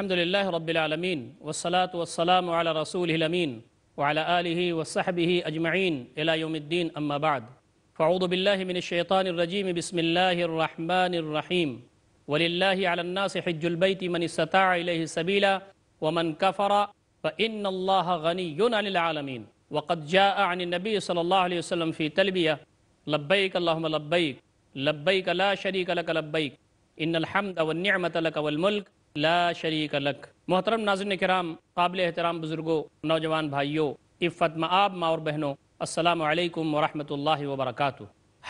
الحمد لله رب العالمين والصلاة والسلام على رسوله الأمين وعلى آله وصحبه أجمعين إلى يوم الدين أما بعد فأعوذ بالله من الشيطان الرجيم بسم الله الرحمن الرحيم ولله على الناس حج البيت من استطاع إليه سبيلا ومن كفر فإن الله غني عن العالمين وقد جاء عن النبي صلى الله عليه وسلم في تلبية لبيك اللهم لبيك لبيك لا شريك لك لبيك إن الحمد والنعمة لك والملك ला शरीक लक मोहतरम नाजन कराम काबिल एहतराम बुजुर्गो नौजवान भाइयों इफ़त मब माँ और बहनों असलकम वरम वबरक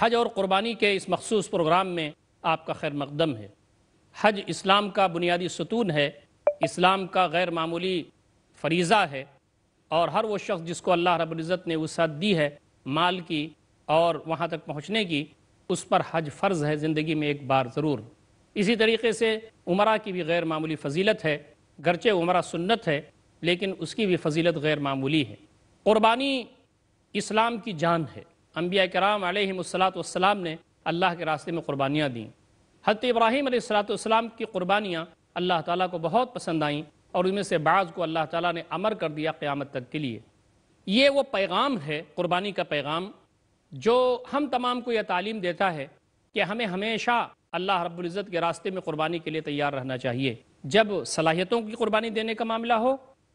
हज और क़ुरबानी के इस मखसूस प्रोग्राम में आपका खैर मकदम है हज इस्लाम का बुनियादी सतून है इस्लाम का गैर मामूली फरीज़ा है और हर वो शख्स जिसको अल्लाह रब्ज़त ने वसात दी है माल की और वहाँ तक पहुँचने की उस पर हज फ़र्ज़ है ज़िंदगी में एक बार ज़रूर इसी तरीके से उमरा की भी गैर मामूली फजीलत है गरचे उमरा सुन्नत है लेकिन उसकी भी फजीलत गैर मामूली है क़ुरबानी इस्लाम की जान है अम्बिया कराम आलतम ने अल्लाह के रास्ते में क़ुरबानियाँ दीं हत इब्राहिम सलाम की क़ुरबानियाँ अल्लाह ताली को बहुत पसंद आईं और उनमें से बाज़ को अल्लाह ताली ने अमर कर दिया क़्यामत तक के लिए ये वो पैगाम है क़ुरबानी का पैगाम जो हम तमाम को यह तालीम देता है कि हमें हमेशा अल्लाह रब्ज़त के रास्ते में कुर्बानी के लिए तैयार रहना चाहिए जब सलाहियतों की क़ुरबानी देने का मामला हो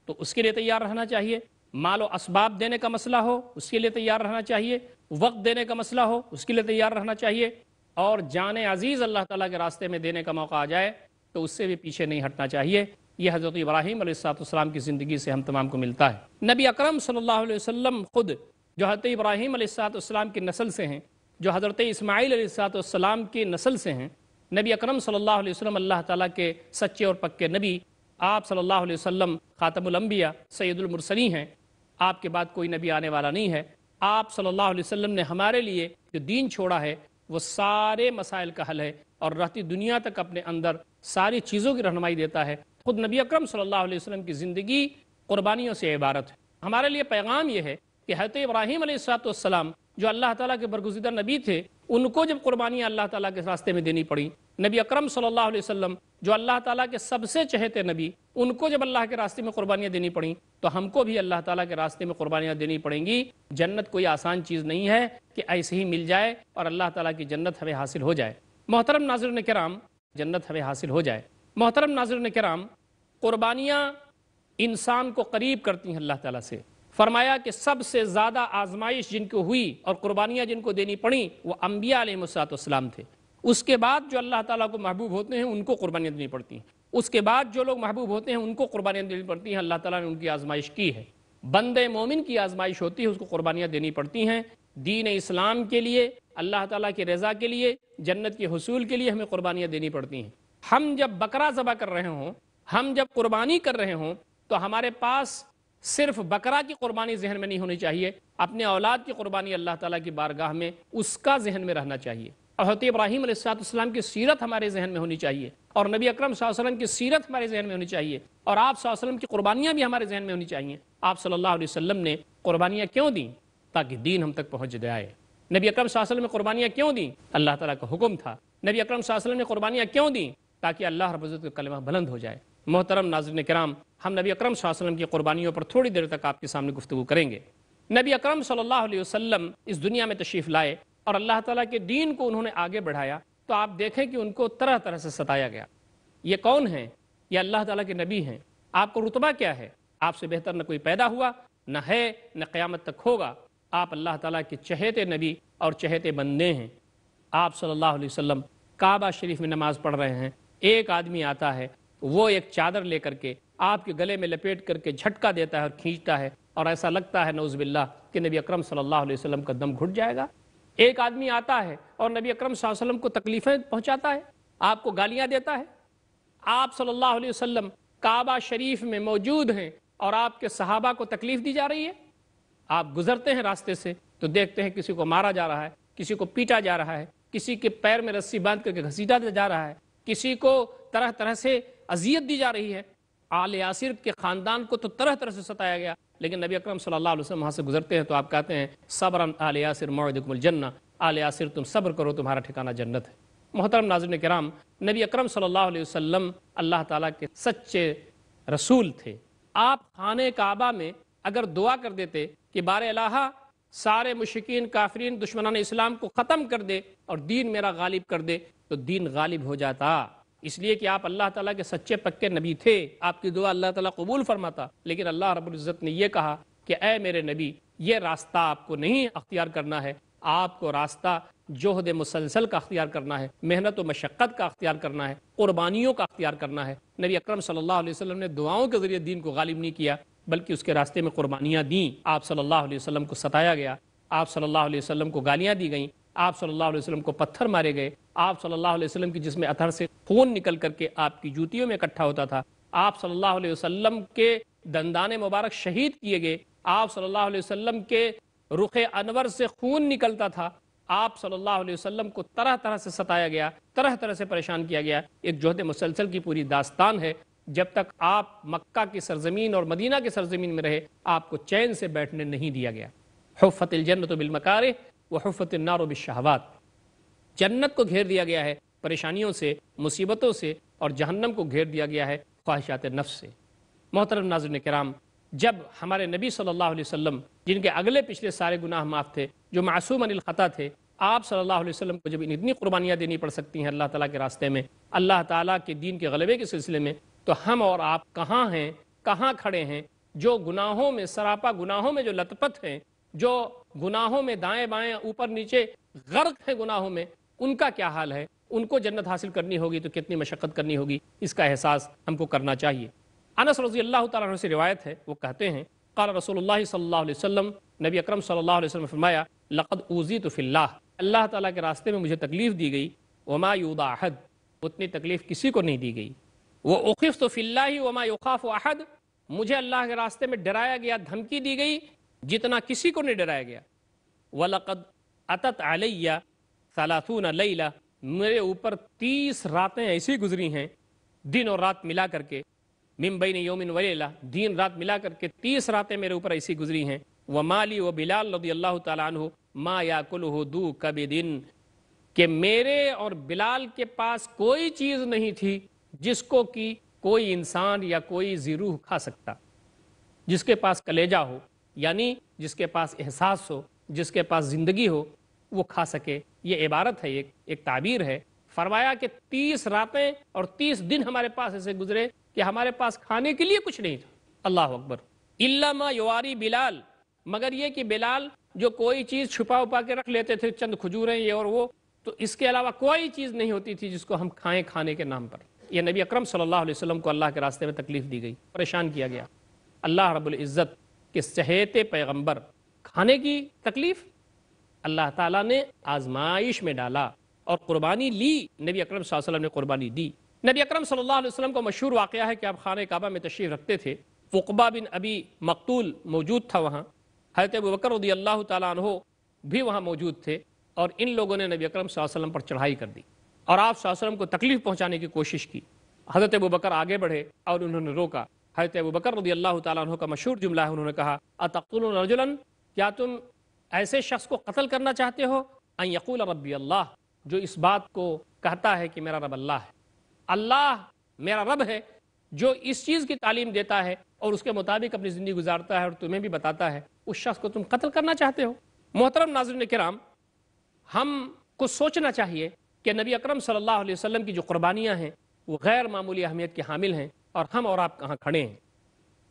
तो उसके लिए तैयार रहना चाहिए माल इसबाब देने का मसला हो उसके लिए तैयार रहना चाहिए वक्त देने का मसला हो उसके लिए तैयार रहना चाहिए और जान अजीज़ अल्लाह तला के रास्ते में देने का मौका आ जाए तो उससे भी पीछे नहीं हटना चाहिए यह हज़रत इब्राहिम अलैहिस्सलाम की ज़िंदगी से हम तमाम को मिलता है नबी अकरम सल्लल्लाहु अलैहि वसल्लम ख़ुद जो हज़रत इब्राहिम अलैहिस्सलाम की नस्ल से हैं जो हज़रत इसमाईल सलाम की नस्ल से हैं नबी अकरम सल्लल्लाहु अलैहि वसल्लम अल्लाह ताला के सच्चे और पक्के नबी आप सल्लल्लाहु अलैहि वसल्लम ख़ातमुलम्बिया सैदुलमरसली हैं आपके बाद कोई नबी आने वाला नहीं है आप सल्लल्लाहु अलैहि ने हमारे लिए जो दीन छोड़ा है वह सारे मसाइल का हल है और रहती दुनिया तक अपने अंदर सारी चीज़ों की रहनमाई देता है खुद नबी अकरम सल्लल्लाहु अलैहि की ज़िंदगी कुर्बानियों से इबारत है हमारे लिए पैगाम यह है कि हत इब्राहिम सलाम जो अल्लाह ताला के बरगुजीदा नबी थे उनको जब कुर्बानियाँ अल्लाह तला के रास्ते में देनी पड़ी नबी अक्रम सल्लल्लाहु जो अल्लाह ताला के सबसे चहेते नबी उनको जब अल्लाह के रास्ते में कुर्बानियाँ देनी पड़ी तो हमको भी अल्लाह तला के रास्ते में क़ुरबानियाँ देनी पड़ेंगी जन्नत कोई आसान चीज़ नहीं है कि ऐसे ही मिल जाए और अल्लाह ताला की जन्नत हमें हासिल हो जाए मोहतरम नाजर कराम जन्नत हमें हासिल हो जाए मोहतरम नाजर कराम क़ुरबानियाँ इंसान को करीब करती हैं अल्लाह तला से फरमाया कि सबसे ज़्यादा आजमाइश जिनको हुई और कुर्बानियाँ जिनको देनी पड़ी वो अम्बिया अलमसातम थे उसके बाद जो अल्लाह ताला को महबूब होते हैं उनको कुर्बानियाँ देनी पड़ती हैं उसके बाद जो लोग महबूब होते हैं उनको कुर्बानियाँ देनी पड़ती हैं अल्लाह ताला ने उनकी आजमाइश की है बंद मोमिन की आजमाइश होती है उसको कुर्बानियाँ देनी पड़ती हैं दीन इस्लाम के लिए अल्लाह ताला की रज़ा के लिए जन्नत के हसूल के लिए हमें कुर्बानियाँ देनी पड़ती हैं हम जब बकरा ज़बा कर रहे हों हम जब कुर्बानी कर रहे हों तो हमारे पास सिर्फ बकरा की कुर्बानी जहन में नहीं होनी चाहिए अपने औलाद की कुर्बानी अल्लाह ताला की बारगाह में उसका जहन में रहना चाहिए हजरत इब्राहिम सातम की सीरत हमारे जहन में होनी चाहिए और नबी अकरम वसल्लम की सीरत हमारे जहन में होनी चाहिए और आप वसल्लम की कुर्बानियाँ भी हमारे जहन में होनी चाहिए आप सल्लल्लाहु अलैहि वसल्लम ने कुर्बानियाँ क्यों दी ताकि दीन हम तक पहुँच जाए नबी अकरम वसल्लम ने कुर्बानियाँ क्यों दी अल्लाह ताला का हुक्म था नबी अकरम वसल्लम ने कुर्बानियाँ क्यों दी ताकि अल्लाह रबज़त का कलमा बुलंद हो जाए मोहतरम नाजर ने कराम हम नबी अक्रम वसल्लम की क़ुरबानियों पर थोड़ी देर तक आपके सामने गुफ्तु करेंगे नबी अक्रम सल्लल्लाहु इस दुनिया में तशरीफ़ लाए और अल्लाह ताला के दीन को उन्होंने आगे बढ़ाया तो आप देखें कि उनको तरह तरह से सताया गया ये कौन है यह अल्लाह ताला के नबी हैं आपको रुतबा क्या है आपसे बेहतर न कोई पैदा हुआ न है न क़्यामत तक होगा आप अल्लाह ताला के चहेते नबी और चहेते बंदे हैं आप सल्ला अलैहि काबा शरीफ में नमाज़ पढ़ रहे हैं एक आदमी आता है वो एक चादर लेकर के आपके गले में लपेट करके झटका देता है और खींचता है और ऐसा लगता है नौजबिल्ला कि नबी अक्रम सल्लाम का दम घुट जाएगा एक आदमी आता है और नबी अक्रम वसल्लम को तकलीफ़ें पहुंचाता है आपको गालियां देता है आप सल्लल्लाहु अलैहि वसल्लम काबा शरीफ में मौजूद हैं और आपके सहाबा को तकलीफ़ दी जा रही है आप गुजरते हैं रास्ते से तो देखते हैं किसी को मारा जा रहा है किसी को पीटा जा रहा है किसी के पैर में रस्सी बांध करके घसीटा जा रहा है किसी को तरह तरह से अजियत दी जा रही है आल यासिर के ख़ानदान को तो तरह तरह से सताया गया लेकिन नबी अकरम सल्लल्लाहु अलैहि वसल्लम से गुजरते हैं तो आप कहते हैं सब्र आल यासिर मौदमजन्ना आल यासिर तुम सब्र करो तुम्हारा ठिकाना जन्नत है मोहतरम नाजर कराम नबी अकरम सल्लल्लाहु अलैहि वसल्लम अल्लाह ताला के सच्चे रसूल थे आप खान काबा में अगर दुआ कर देते कि बार अलाहा सारे मुश्किन काफरीन दुश्मनान इस्लाम को ख़त्म कर दे और दीन मेरा गालिब कर दे तो दीन गालिब हो जाता इसलिए कि आप अल्लाह ताला के सच्चे पक्के नबी थे आपकी दुआ अल्लाह ताला कबूल फरमाता लेकिन अल्लाह रबुल्ज़त ने यह कहा कि अ मेरे नबी ये रास्ता आपको नहीं अख्तियार करना है आपको रास्ता जोहद मुसलसल का अख्तियार करना है मेहनत व मशक्क़त का अख्तियार करना है कुर्बानियों का अख्तियार करना है नबी अक्रम सल्लल्लाहु अलैहि वसल्लम ने दुआओं के ज़रिए दीन को गालिब नहीं किया बल्कि उसके रास्ते में क़ुरबानियाँ दी आप सल्लल्लाहु अलैहि वसल्लम को सताया गया आप सल्लल्लाहु अलैहि वसल्लम को गालियाँ दी गईं आप सल्लल्लाहु अलैहि वसल्लम को पत्थर मारे गए आप सल्लल्लाहु अलैहि वसल्लम की जिसमें अथर से खून निकल करके आपकी जूतियों में इकट्ठा होता था आप सल्लल्लाहु अलैहि वसल्लम के दंदान मुबारक शहीद किए गए आप सल्लल्लाहु अलैहि वसल्लम के रुख अनवर से खून निकलता था आप सल्लल्लाहु अलैहि वसल्लम को तरह तरह से सताया गया तरह तरह से परेशान किया गया एक जोहद मुसलसल की पूरी दास्तान है जब तक आप मक्का की सरजमीन और मदीना की सरजमीन में रहे आपको चैन से बैठने नहीं दिया गया बिल मकारे वहफ़त नारबिशहवात जन्नत को घेर दिया गया है परेशानियों से मुसीबतों से और जहन्नम को घेर दिया गया है ख्वाहिशात नफ़ से मोहतरम नाजन कराम जब हमारे नबी सल्लल्लाहु अलैहि वसल्लम जिनके अगले पिछले सारे गुनाह माफ़ थे जो मासूम अनिलख़ता थे आप सल्लल्लाहु अलैहि वसल्लम को जब इतनी कुर्बानियाँ देनी पड़ सकती हैं अल्लाह ताला के रास्ते में अल्लाह ताला के दीन के गलबे के सिलसिले में तो हम और आप कहाँ हैं कहाँ खड़े हैं जो गुनाहों में सरापा गुनाहों में जो लतपथ हैं जो गुनाहों में दाएं बाएं ऊपर नीचे गर्क हैं गुनाहों में उनका क्या हाल है उनको जन्नत हासिल करनी होगी तो कितनी मशक्क़त करनी होगी इसका एहसास हमको करना चाहिए अनस रजी अल्लाह तु से रिवायत है वो कहते हैं कल रसोल सल्ला नबी अक्रम सल्ला वसम फरमाया लक़द उजी तो फ़िल्ला अल्लाह ताली के रास्ते में मुझे तकलीफ़ दी गई वमा अहद उतनी तकलीफ़ किसी को नहीं दी गई वो उखिफ तो फ़िल्ला ही वमा युखाफ अहद मुझे अल्लाह के रास्ते में डराया गया धमकी दी गई जितना किसी को नहीं डराया गया वलकद अतत आलिया सलासून लैला मेरे ऊपर तीस रातें ऐसी गुजरी हैं दिन और रात मिला करके मिम्बई ने योमिन वलेला दिन रात मिला करके तीस रातें मेरे ऊपर ऐसी गुजरी हैं व माली व बिलाल रदी अल्लाह तु माँ याकुल दू कभी दिन के मेरे और बिलाल के पास कोई चीज़ नहीं थी जिसको कि कोई इंसान या कोई ज़ीरूह खा सकता जिसके पास कलेजा हो यानी जिसके पास एहसास हो जिसके पास ज़िंदगी हो वो खा सके ये इबारत है एक एक ताबीर है फरमाया कि तीस रातें और तीस दिन हमारे पास ऐसे गुजरे कि हमारे पास खाने के लिए कुछ नहीं था अल्लाह अकबर इल्लामा युवारी बिलाल मगर ये कि बिलाल जो कोई चीज़ छुपा उपा के रख लेते थे चंद खजूरें ये और वो तो इसके अलावा कोई चीज़ नहीं होती थी जिसको हम खाएं खाने के नाम पर यह नबी अकरम सल्लल्लाहु अलैहि वसल्लम को अल्लाह के रास्ते में तकलीफ़ दी गई परेशान किया गया अल्लाह रब्बुल इज़्ज़त कि सहत पैगंबर खाने की तकलीफ अल्लाह ताला ने आजमाइश में डाला और कुर्बानी ली नबी अकरम वसल्लम ने कुर्बानी दी नबी अकरम सल्लल्लाहु अलैहि वसल्लम को मशहूर वाक़ है कि आप खान काबा में तशरीफ़ रखते थे फ़ुकबा बिन अभी मकतूल मौजूद था वहाँ हजरत बकर रदी अल्लाह तहो भी वहाँ मौजूद थे और इन लोगों ने नबी अकरम वसल्लम पर चढ़ाई कर दी और आप वसल्लम को तकलीफ़ पहुँचाने की कोशिश की हज़रत बकर आगे बढ़े और उन्होंने रोका हजरत अबू बकर रदी अल्लाह तु का मशहूर जुमला है उन्होंने कहा अतकुलरजुलन क्या तुम ऐसे शख्स को कत्ल करना चाहते हो यकूल रबी अल्लाह जो इस बात को कहता है कि मेरा रब अल्लाह है अल्लाह मेरा रब है जो इस चीज़ की तालीम देता है और उसके मुताबिक अपनी ज़िंदगी गुजारता है और तुम्हें भी बताता है उस शख्स को तुम कत्ल करना चाहते हो मोहतरम नाजरन कराम हम को सोचना चाहिए कि नबी अकरम सल्लल्लाहु अलैहि वसल्लम की जो कुर्बानियाँ हैं वो गैर मामूली अहमियत के हामिल हैं और हम और आप कहाँ खड़े हैं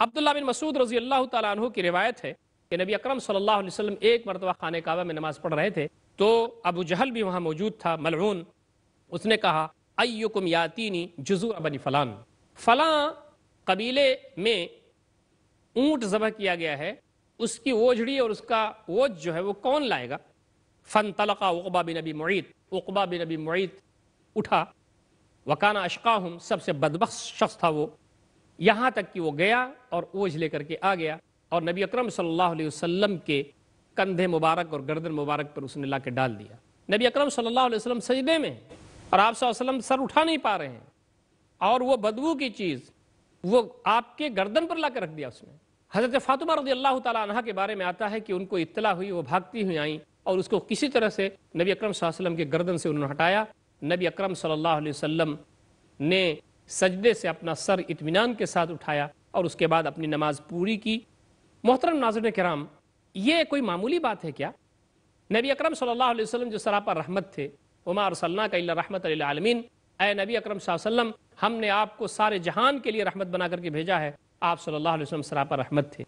अब्दुल्ला बिन मसूद रजी अल्लाह तु की रिवायत है कि नबी अक्रम सल्लाम एक मरतबा खान काबा में नमाज़ पढ़ रहे थे तो अबू जहल भी वहाँ मौजूद था मलरून उसने कहा अयुकुम यातीनी जजू अबनी फ़लान फलां कबीले में ऊंट ज़बह किया गया है उसकी ओझड़ी और उसका ओझ जो है वो कौन लाएगा फ़न तलका उकबा बिन अबी मुत उकबा बिन अबी मुत उठा वकाना अशकाहम सबसे बदबक शख्स था वो यहाँ तक कि वो गया और ओझ लेकर के आ गया और नबी अक्रम सल्लल्लाहु के कंधे मुबारक और गर्दन मुबारक पर उसने ला के डाल दिया नबी अक्रम सल्लल्लाहु सजदे में और आप सल्लम सर उठा नहीं पा रहे हैं और वो बदबू की चीज़ वो आपके गर्दन पर ला के रख दिया उसने हज़रत फ़ातिमा रजी अल्लाह तह के बारे में आता है कि उनको इतला हुई वो भागती हुई आईं और उसको किसी तरह से नबी अक्रम सल्लम के गर्दन से उन्होंने हटाया नबी अकरम सल्लल्लाहु अलैहि वसल्लम ने सजदे से अपना सर इतमान के साथ उठाया और उसके बाद अपनी नमाज पूरी की मोहतरम नाजर कराम ये कोई मामूली बात है क्या नबी अकरम सल्लल्लाहु अलैहि वसल्लम जो सरापा रहमत थे उमा और सल्ला का रहमत आलमीन ए नबी अकरम वसल्लम हमने आपको सारे जहान के लिए रहमत बना करके भेजा है आप सल्लल्लाहु अलैहि वसल्लम सरापा रहमत थे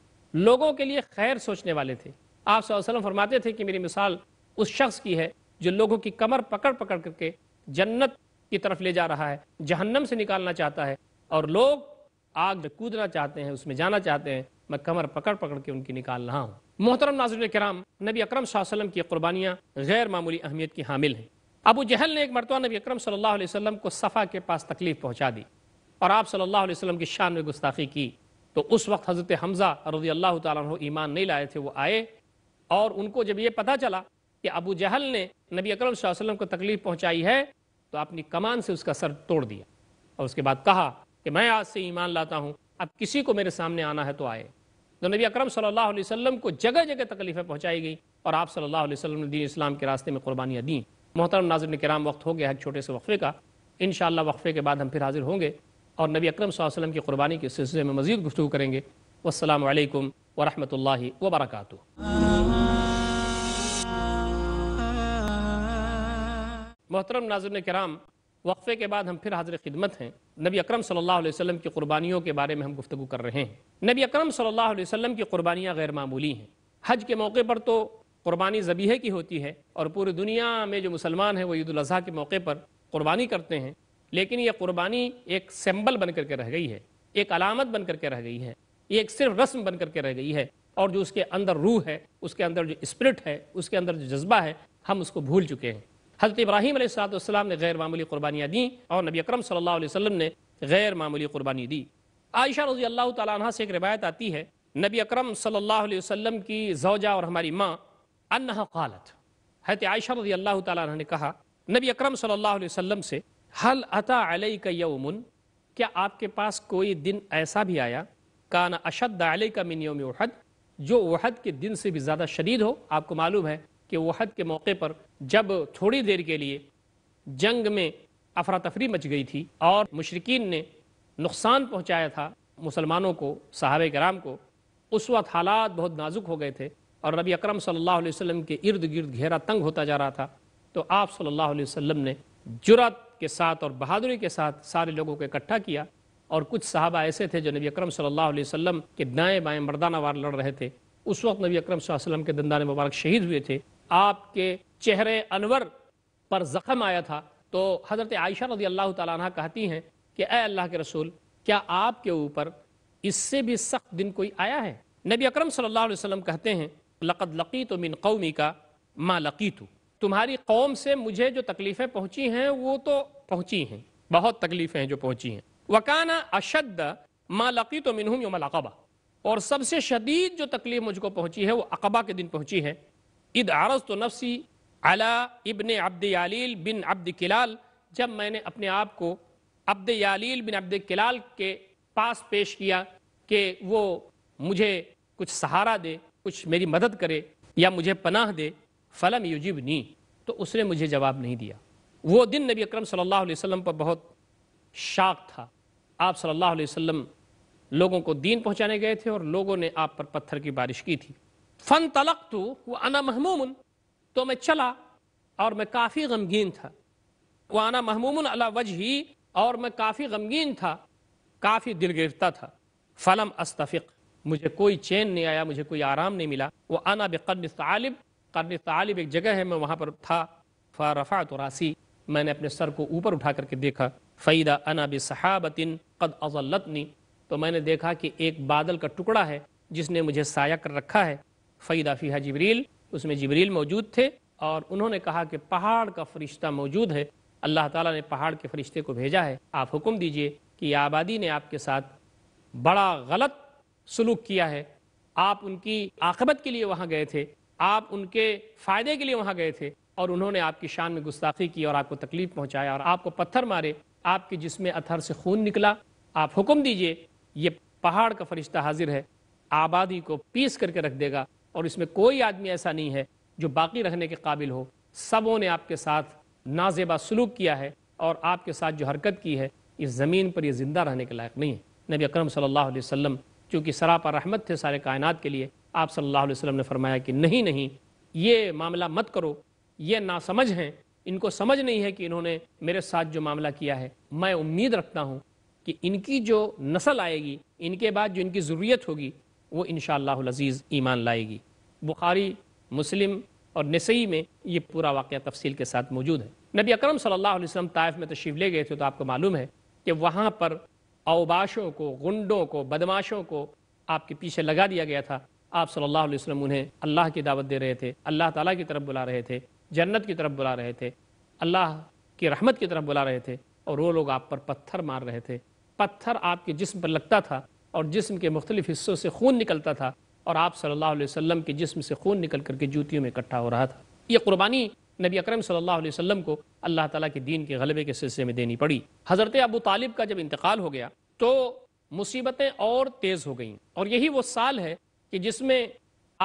लोगों के लिए खैर सोचने वाले थे आप वसल्लम फरमाते थे कि मेरी मिसाल उस शख्स की है जो लोगों की कमर पकड़ पकड़ करके जन्नत की तरफ ले जा रहा है जहन्नम से निकालना चाहता है और लोग आग में कूदना चाहते हैं उसमें जाना चाहते हैं मैं कमर पकड़ पकड़ के उनकी निकाल रहा हूँ मोहतरम नाजुल कराम नबी अक्रम वसल्लम की कुर्बानियाँ गैर मामूली अहमियत की हामिल हैं अबू जहल ने एक मरतबा नबी अक्रम सल्लल्लाहु को सफ़ा के पास तकलीफ़ पहुँचा दी और आप सल्ला वसलम वसल्लम की शान में गुस्ताखी की तो उस वक्त हज़रत हमज़ा रजी अल्लाह तु ईमान नहीं लाए थे वो आए और उनको जब ये पता चला कि अबू जहल ने नबी अकरम वसल्लम को तकलीफ पहुंचाई है तो आपने कमान से उसका सर तोड़ दिया और उसके बाद कहा कि मैं आज से ईमान लाता हूँ अब किसी को मेरे सामने आना है तो आए तो नबी अकरम सल्लल्लाहु अलैहि वसल्लम को जगह जगह तकलीफ़ें पहुंचाई गई और आप सल्लल्लाहु अलैहि वसल्लम ने दीन इस्लाम के रास्ते में कुर्बानियाँ दी मोहतरम नाजर कराम वक्त हो गया है छोटे से वक्फ़े का इन वक्फ़े के बाद हम फिर हाजिर होंगे और नबी अकरम वसल्लम की कुर्बानी के सिलसिले में मजीद गुफ्तु करेंगे वालकम वरहमल वर्का मोहतरम नाजुल कराम वक्फ़े के बाद हम फिर हाजिर खिदमत हैं नबी अकरम सल्लल्लाहु अलैहि वसल्लम की क़ुरबानियों के बारे में हम गुफ्तु कर रहे हैं नबी अकरम सल्लल्लाहु अलैहि वसल्लम की क़ुरबानियाँ गैर मामूली हैं हज के मौके पर तो क़ुरबानी जबीहे की होती है और पूरी दुनिया में जो मुसलमान हैं वो ईदाजी के मौके पर क़ुरबानी करते हैं लेकिन यह क़ुरबानी एक सिम्बल बन करके रह गई है एक अलामत बन करके रह गई है ये एक सिर्फ रस्म बन करके रह गई है और जो उसके अंदर रूह है उसके अंदर जो स्पिरिट है उसके अंदर जो जज्बा है हम उसको भूल चुके हैं हज़रत इब्राहिम सातम ने गैर मामूली कुर्बानियाँ दी और नबी अक्रम सल्ला वसम ने गैर मामूली कुर्बानी दी आयशा रजी अल्लाह तह से एक रिवायत आती है नबी अक्रम सल्ला वसम की जौजा और हमारी माँ अन्ना खालत हत आयशा रजी अल्लाह तह ने कहा नबी अक्रम सल्ला वसम से हल अता अलई का यौमन क्या आपके पास कोई दिन ऐसा भी आया कान अशद अलई का मिन योम वहद जो वहद के दिन से भी ज़्यादा शदीद हो आपको मालूम है कि वहद के मौके पर जब थोड़ी देर के लिए जंग में अफरा तफरी मच गई थी और मशरकिन ने नुकसान पहुँचाया था मुसलमानों को साहब कराम को उस वक्त हालात बहुत नाजुक हो गए थे और नबी अक्रम सल्लल्लाहु अलैहि के इर्द गिर्द घेरा तंग होता जा रहा था तो आप सल्लल्लाहु अलैहि ने जुरात के साथ और बहादुरी के साथ सारे लोगों को इकट्ठा किया और कुछ साहबा ऐसे थे जो नबी अक्रम सल्लल्लाहु वसम के दाएँ बाएँ मरदाना वार लड़ रहे थे उस वक्त नबी अकरम वसल्लम के दंदान मुबारक शहीद हुए थे आपके चेहरे अनवर पर जख्म आया था तो हज़रत आयशा रदी अल्लाह तह कहती हैं कि अः अल्लाह के रसूल क्या आपके ऊपर इससे भी सख्त दिन कोई आया है नबी अकरम सल्लल्लाहु अलैहि वसल्लम कहते हैं लक़द लकी मिन कौमी का माँ लकी तुम्हारी कौम से मुझे जो तकलीफ़ें पहुंची हैं वो तो पहुंची हैं बहुत तकलीफ़ें हैं जो पहुंची हैं वकाना अशद माँ लकी तो मिनहम योमल अकबा और सबसे शदीद जो तकलीफ़ मुझको पहुंची है वो अकबा के दिन पहुंची है इद आरज तो नफसी अला इबन अब्द यालील बिन अब्द किलाल जब मैंने अपने आप को अब्द यालील बिन अब्द किलाल के पास पेश किया कि वो मुझे कुछ सहारा दे कुछ मेरी मदद करे या मुझे पनाह दे फ़लम युजिब नी तो उसने मुझे जवाब नहीं दिया वो दिन नबी अकरम सल्लल्लाहु अलैहि वसल्लम पर बहुत शाक था आप सल्लल्लाहु अलैहि वसल्लम लोगों को दीन पहुंचाने गए थे और लोगों ने आप पर पत्थर की बारिश की थी फन तलक तू वह आना महमूमन तो मैं चला और मैं काफ़ी गमगीन था वह आना महमूमन अला ही और मैं काफ़ी गमगीन था काफ़ी दिल गिरता था फलम अस्तफ़िक मुझे कोई चैन नहीं आया मुझे कोई आराम नहीं मिला वह आना बेकर्न तालिब कर्न तालिब एक जगह है मैं वहाँ पर था फ़रफ़ा तो रासी मैंने अपने सर को ऊपर उठा करके देखा फ़ैदा अना बहाबतिन कद अजलतनी तो मैंने देखा कि एक बादल का टुकड़ा है जिसने मुझे साया कर रखा है फ़ैदा फ़ीहा जबरील उसमें जबरील मौजूद थे और उन्होंने कहा कि पहाड़ का फरिश्ता मौजूद है अल्लाह ताला ने पहाड़ के फरिश्ते को भेजा है आप हुक्म दीजिए कि आबादी ने आपके साथ बड़ा गलत सलूक किया है आप उनकी आकबत के लिए वहाँ गए थे आप उनके फ़ायदे के लिए वहाँ गए थे और उन्होंने आपकी शान में गुस्ताखी की और आपको तकलीफ पहुँचाया और आपको पत्थर मारे आपके जिसमें अथर से खून निकला आप हुक्म दीजिए ये पहाड़ का फरिश्ता हाजिर है आबादी को पीस करके रख देगा और इसमें कोई आदमी ऐसा नहीं है जो बाकी रहने के काबिल हो सबों ने आपके साथ नाजेबा सलूक किया है और आपके साथ जो हरकत की है इस ज़मीन पर यह ज़िंदा रहने के लायक नहीं है नबी अक्रम सल्ला वसम वसल्लम चूँकि सरापा रहमत थे सारे कायनात के लिए आप सल्ला वसम ने फरमाया कि नहीं नहीं ये मामला मत करो ये नासमझ हैं इनको समझ नहीं है कि इन्होंने मेरे साथ जो मामला किया है मैं उम्मीद रखता हूँ कि इनकी जो नस्ल आएगी इनके बाद जो इनकी ज़रूरत होगी वो इन शज़ीज़ ईमान लाएगी बुखारी मुस्लिम और नसई में ये पूरा वाक़ तफसील के साथ मौजूद है नबी अक्रम सल्लल्लाहु ताइफ में तशीफ ले गए थे तो आपको मालूम है कि वहाँ पर अवबाशों को गुंडों को बदमाशों को आपके पीछे लगा दिया गया था आप सल्लल्लाहु अलैहि वसल्लम उन्हें अल्लाह की दावत दे रहे थे अल्लाह ताला की तरफ बुला रहे थे जन्नत की तरफ बुला रहे थे अल्लाह की रहमत की तरफ बुला रहे थे और वो लोग आप पर पत्थर मार रहे थे पत्थर आपके जिसम पर लगता था और जिसम के मुख्तलिफ हिस्सों से खून निकलता था और आप सल्लल्लाहु अलैहि वसल्लम के जिसम से खून निकल करके जूतियों में इकट्ठा हो रहा था यह कुर्बानी नबी अकरम सल्लल्लाहु अलैहि वसल्लम को अल्लाह ताला के दीन के गलबे के सिलसिले में देनी पड़ी हज़रत अबू तालिब का जब इंतकाल हो गया तो मुसीबतें और तेज़ हो गई और यही वो साल है कि जिसमें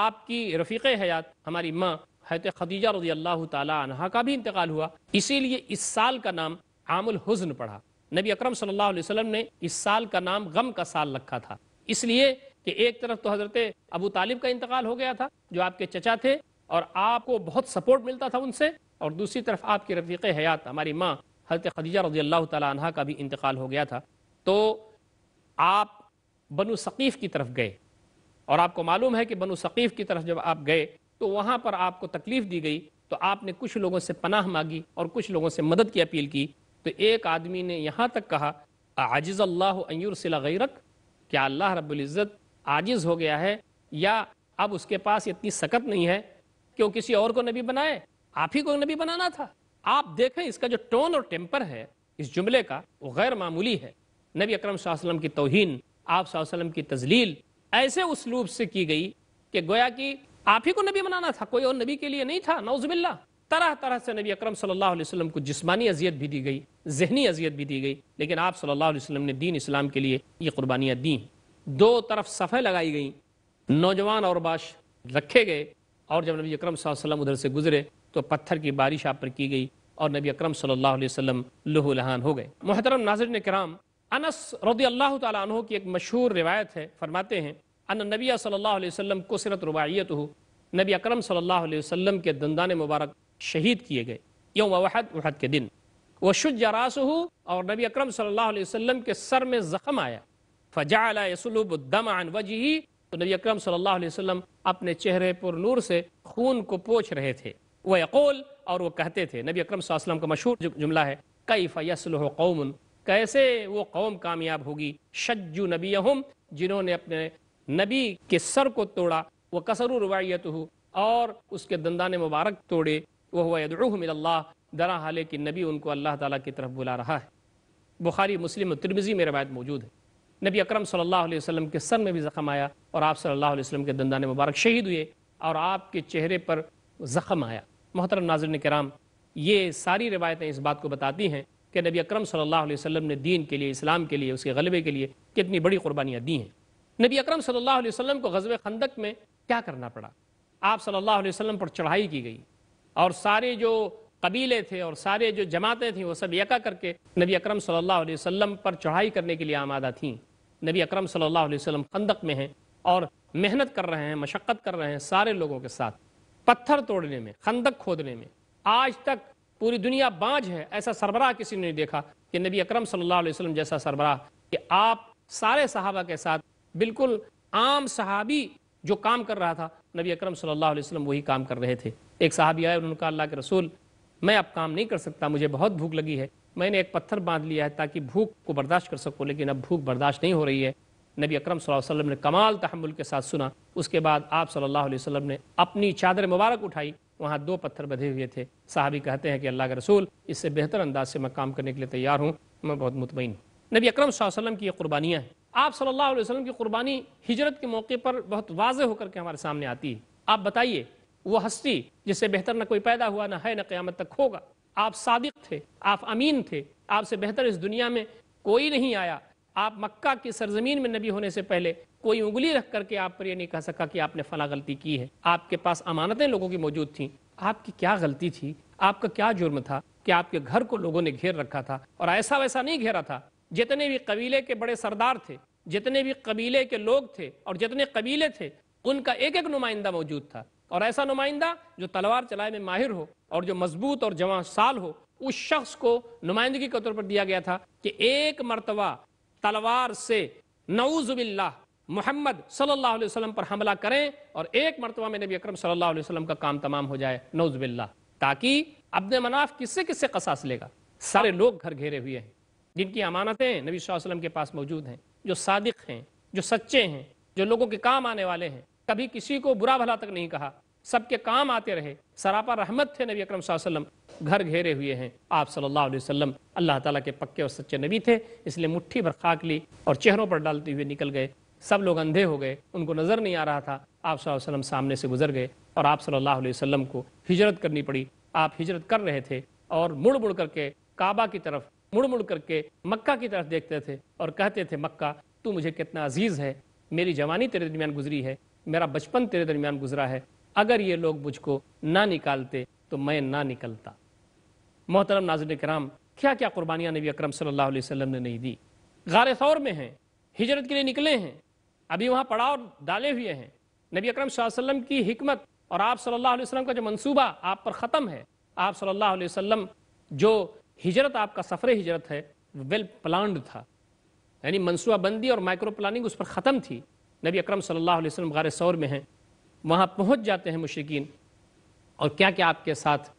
आपकी रफ़ीक़ हयात हमारी माँ हत खदीजा रजी अल्लाह तहा का भी इंतकाल हुआ इसीलिए इस साल का नाम आमुल हुज़न पड़ा नबी अकरम सल्लल्लाहु अलैहि वसल्लम ने इस साल का नाम गम का साल रखा था इसलिए कि एक तरफ तो हज़रत अबू तालिब का इंतकाल हो गया था जो आपके चचा थे और आपको बहुत सपोर्ट मिलता था उनसे और दूसरी तरफ आपकी रफ़ीक हयात हमारी माँ हजरत खदीजा रजी अल्लाह तह का भी इंतकाल हो गया था तो आप बनु सकीफ़ की तरफ गए और आपको मालूम है कि बनु सकीफ़ की तरफ जब आप गए तो वहाँ पर आपको तकलीफ़ दी गई तो आपने कुछ लोगों से पनाह मांगी और कुछ लोगों से मदद की अपील की तो एक आदमी ने यहाँ तक कहा आजिज़ अल्लाह अयूरसिला गैरक क्या अल्लाह रबुल्जत आजिज़ हो गया है या अब उसके पास इतनी सकत नहीं है कि वो किसी और को नबी बनाए आप ही को नबी बनाना था आप देखें इसका जो टोन और टेम्पर है इस जुमले का वो गैर मामूली है नबी अक्रम की तोहन आप की तजलील ऐसे उसलूब से की गई कि गोया कि आप ही को नबी बनाना था कोई और नबी के लिए नहीं था नौजबिल्ला तरह तरह से नबी अकरम सल्लल्लाहु अलैहि वसल्लम को जिस्मानी अजियत भी दी गई जहनी अजियत भी दी गई लेकिन आप सल्लल्लाहु अलैहि वसल्लम ने दीन इस्लाम के लिए ये कुर्बानियाँ दी दो तरफ सफ़े लगाई गई नौजवान और बाश रखे गए और जब नबी अकरम वसल्लम उधर से गुजरे तो पत्थर की बारिश आप पर की गई और नबी अकरम सल्लल्लाहु अलैहि वसल्लम लहूलहान हो गए मोहतरम नाजर ने कराम अनस रदी अल्लाह तहों की एक मशहूर रिवायत है फरमाते हैं अन नबी सल्लल्लाहु अलैहि वसल्लम कुसरत रुबाइत हो नबी अकरम सल्लल्लाहु अलैहि वसल्लम के दंदान मुबारक शहीद किए गए यौम वहद वहद के दिन वह शुज रासू और नबी अकरम सल्लल्लाहु अलैहि वसल्लम के सर में जख्म आया फ़जा दम अन वजही तो नबी अकरम सल्लल्लाहु अलैहि वसल्लम अपने चेहरे पर नूर से खून को पोछ रहे थे वह यकोल और वह कहते थे नबी अकरम वसल्लम का मशहूर जुमला है कई फ़सल कौम कैसे वो कौम कामयाब होगी शज्जु नबी जिन्होंने अपने नबी के सर को तोड़ा वह कसर रवायत और उसके दंदाने मुबारक तोड़े वह दरा हाल कि नबी उनको अल्लाह ताला की तरफ बुला रहा है बुखारी मुस्लिम तिरमिज़ी में रवायत मौजूद है नबी अकरम सल्लल्लाहु अलैहि वसल्लम के सर में भी ज़ख़म आया और आप सल्लल्लाहु अलैहि वसल्लम के दंदान मुबारक शहीद हुए और आपके चेहरे पर ज़ख्म आया मोहतरम नाजरन कराम ये सारी रवायतें इस बात को बताती हैं कि नबी अकरम सल्लल्लाहु अलैहि वसल्लम ने दीन के लिए इस्लाम के लिए उसके गलबे के लिए कितनी बड़ी कुर्बानियाँ दी हैं नबी अकरम सल्लल्लाहु अलैहि वसल्लम को गजब खंदक में क्या करना पड़ा आप सल्लल्लाहु अलैहि वसल्लम पर चढ़ाई की गई और सारे जो कबीले थे और सारे जो जमातें थी वो सब यका करके नबी अक्रम सल्लल्लाहु अलैहि वसल्लम पर चढ़ाई करने के लिए आमादा थी नबी अक्रम सल्लल्लाहु अलैहि वसल्लम खंदक में हैं और मेहनत कर रहे हैं मशक्क़त कर रहे हैं सारे लोगों के साथ पत्थर तोड़ने में खंदक खोदने में आज तक पूरी दुनिया बाँझ है ऐसा सरबरा किसी ने नहीं देखा कि नबी अक्रम सल्लल्लाहु अलैहि वसल्लम जैसा सरबरा कि आप सारे सहाबा के साथ बिल्कुल आम सहाबी जो काम कर रहा था नबी अक्रम सल्लल्लाहु अलैहि वसल्लम वही काम कर रहे थे एक साहबी आए उन्होंने कहा अल्लाह के रसूल मैं अब काम नहीं कर सकता मुझे बहुत भूख लगी है मैंने एक पत्थर बांध लिया है ताकि भूख को बर्दाश्त कर सकूँ लेकिन अब भूख बर्दाश्त नहीं हो रही है नबी अक्रम सल्लम ने कमाल तहमुल के साथ सुना उसके बाद आप सल्ला अलैहि ने अपनी चादर मुबारक उठाई वहाँ दो पत्थर बधे हुए थे साहबी कहते हैं कि अल्लाह के रसूल इससे बेहतर अंदाज से मैं काम करने के लिए तैयार हूँ मैं बहुत मुतमिन हूँ नबी अक्रम वसल्लम की ये कुर्बानियाँ हैं आप सल्लल्लाहु अलैहि वसल्लम की कुर्बानी हिजरत के मौके पर बहुत वाज होकर के हमारे सामने आती है आप बताइए वो हस्ती जिससे बेहतर ना कोई पैदा हुआ ना है ना क़्यामत तक होगा आप सादिक थे आप अमीन थे आपसे बेहतर इस दुनिया में कोई नहीं आया आप मक्का की सरजमीन में नबी होने से पहले कोई उंगली रख करके आप पर यह नहीं कह सका कि आपने फला गलती की है आपके पास अमानतें लोगों की मौजूद थी आपकी क्या गलती थी आपका क्या जुर्म था कि आपके घर को लोगों ने घेर रखा था और ऐसा वैसा नहीं घेरा था जितने भी कबीले के बड़े सरदार थे जितने भी कबीले के लोग थे और जितने कबीले थे उनका एक एक नुमाइंदा मौजूद था और ऐसा नुमाइंदा जो तलवार चलाए में माहिर हो और जो मजबूत और जवान साल हो उस शख्स को नुमाइंदगी के तौर पर दिया गया था कि एक मरतबा तलवार से नऊजुबिल्ला मोहम्मद सल्लल्लाहु अलैहि वसल्लम पर हमला करें और एक मरतबा में नबी अकरम सल्लल्लाहु अलैहि वसल्लम का काम तमाम हो जाए नौजबिल्ला ताकि अब्द मनाफ किससे किससे कसास लेगा सारे लोग घर घेरे हुए हैं जिनकी अमानतें नबी वसल्लम के पास मौजूद हैं जो सादिक हैं जो सच्चे हैं जो लोगों के काम आने वाले हैं कभी किसी को बुरा भला तक नहीं कहा सबके काम आते रहे सरापा रहमत थे नबी अकरम वसल्लम घर घेरे हुए हैं आप सल्लल्लाहु अलैहि वसल्लम अल्लाह ताला के पक्के और सच्चे नबी थे इसलिए मुट्ठी भर खाक ली और चेहरों पर डालते हुए निकल गए सब लोग अंधे हो गए उनको नज़र नहीं आ रहा था आप वसल्लम सामने से गुजर गए और आप सल्लल्लाहु अलैहि वसल्लम को हिजरत करनी पड़ी आप हिजरत कर रहे थे और मुड़ मुड़ करके काबा की तरफ मुड़ मुड़ करके मक्का की तरफ देखते थे और कहते थे मक्का तू मुझे कितना अजीज़ है मेरी जवानी तेरे दरमियान गुजरी है मेरा बचपन तेरे दरमियान गुजरा है अगर ये लोग मुझको ना निकालते तो मैं ना निकलता मोहतरम नाजन कराम क्या क्या कुर्बानियां नबी अक्रम सल्लाम ने नहीं दी गार सौर में हैं हिजरत के लिए निकले हैं अभी वहाँ पड़ाव डाले हुए हैं नबी अक्रम सल्लम की हमत और आप सल्लल्लाहु अलैहि वसल्लम का जो मंसूबा आप पर ख़त्म है आप सल्लल्लाहु अलैहि वसल्लम जो हिजरत आपका सफ़र हिजरत है वेल प्लान्ड था यानी मनसूबाबंदी और माइक्रो प्लानिंग उस पर ख़त्म थी नबी अकरम सल्लल्लाहु अलैहि गार सौर में हैं वहाँ पहुँच जाते हैं मुशरकिन और क्या क्या आपके साथ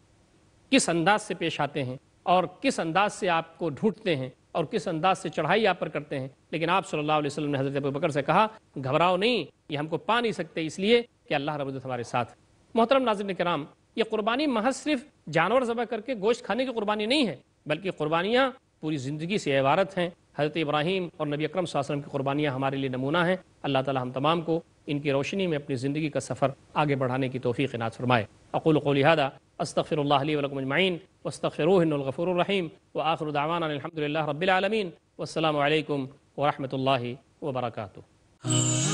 किस अंदाज से पेश आते हैं और किस अंदाज से आपको ढूंढते हैं और किस अंदाज से चढ़ाई आप पर करते हैं लेकिन आप सल्ला अलैहि ने हज़रत बकर से कहा घबराओ नहीं ये हमको पा नहीं सकते इसलिए कि अल्लाह रबुल्ज़त हमारे साथ मोहतरम नाजिम कराम ये कुरबानी महज सिर्फ जानवर ज़बह करके गोश्त खाने की कुर्बानी नहीं है बल्कि कुर्बानियाँ पूरी ज़िंदगी से इबारत हैं हज़रत इब्राहिम और नबी अकरम वसल्लम की कुरबानियाँ हमारे लिए नमूना हैं अल्लाह ताला हम तमाम को इनकी रोशनी में अपनी ज़िंदगी का सफ़र आगे बढ़ाने की तोफ़ी नाज फरमाए अकुल कोलिहादा अस्तफ़िरल्लाजमाइन वस्तफ़िरगफ़ुररहीम व आखिर दावाना अलहमदिल्ला रबीआलमीन वालकम वरहमल वर्का